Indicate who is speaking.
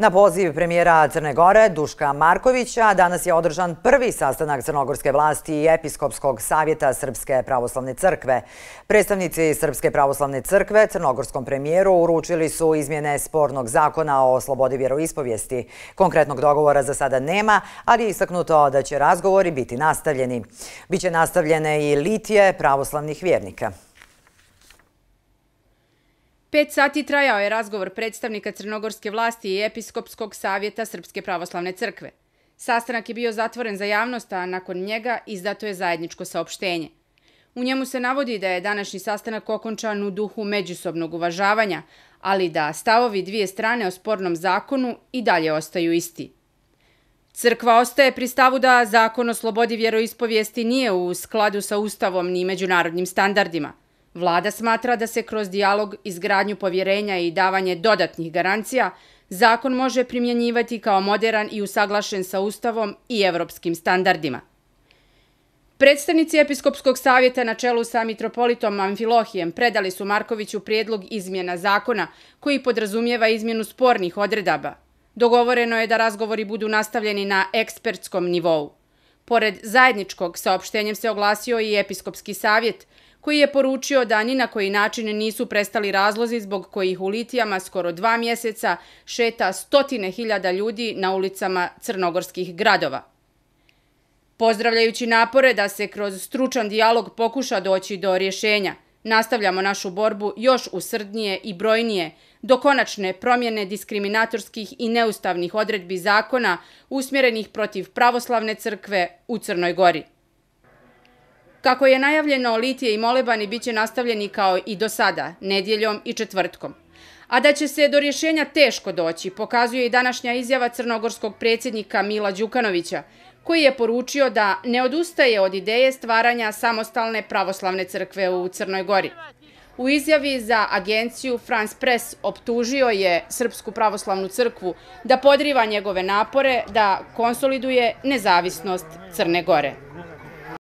Speaker 1: Na poziv premijera Crne Gore Duška Markovića danas je održan prvi sastanak Crnogorske vlasti i Episkopskog savjeta Srpske pravoslavne crkve. Predstavnici Srpske pravoslavne crkve Crnogorskom premijeru uručili su izmjene spornog zakona o slobodi vjeroispovijesti. Konkretnog dogovora za sada nema, ali je istaknuto da će razgovori biti nastavljeni. Biće nastavljene i litije pravoslavnih vjernika.
Speaker 2: Pet sati trajao je razgovor predstavnika Crnogorske vlasti i Episkopskog savjeta Srpske pravoslavne crkve. Sastanak je bio zatvoren za javnost, a nakon njega izdato je zajedničko saopštenje. U njemu se navodi da je današnji sastanak okončan u duhu međusobnog uvažavanja, ali da stavovi dvije strane o spornom zakonu i dalje ostaju isti. Crkva ostaje pri stavu da zakon o slobodi vjeroispovijesti nije u skladu sa ustavom ni međunarodnim standardima – Vlada smatra da se kroz dialog, izgradnju povjerenja i davanje dodatnih garancija zakon može primjenjivati kao modern i usaglašen sa Ustavom i evropskim standardima. Predstavnici Episkopskog savjeta na čelu sa Mitropolitom Amfilohijem predali su Markoviću prijedlog izmjena zakona koji podrazumijeva izmjenu spornih odredaba. Dogovoreno je da razgovori budu nastavljeni na ekspertskom nivou. Pored zajedničkog saopštenjem se oglasio i Episkopski savjet, koji je poručio da ni na koji način nisu prestali razlozi zbog kojih u Litijama skoro dva mjeseca šeta stotine hiljada ljudi na ulicama crnogorskih gradova. Pozdravljajući napore da se kroz stručan dijalog pokuša doći do rješenja, nastavljamo našu borbu još usrdnije i brojnije do konačne promjene diskriminatorskih i neustavnih odredbi zakona usmjerenih protiv pravoslavne crkve u Crnoj Gori. Kako je najavljeno, litije i molebani bit će nastavljeni kao i do sada, nedjeljom i četvrtkom. A da će se do rješenja teško doći, pokazuje i današnja izjava crnogorskog predsjednika Mila Đukanovića, koji je poručio da ne odustaje od ideje stvaranja samostalne pravoslavne crkve u Crnoj Gori. U izjavi za agenciju France Press optužio je Srpsku pravoslavnu crkvu da podriva njegove napore da konsoliduje nezavisnost Crne Gore.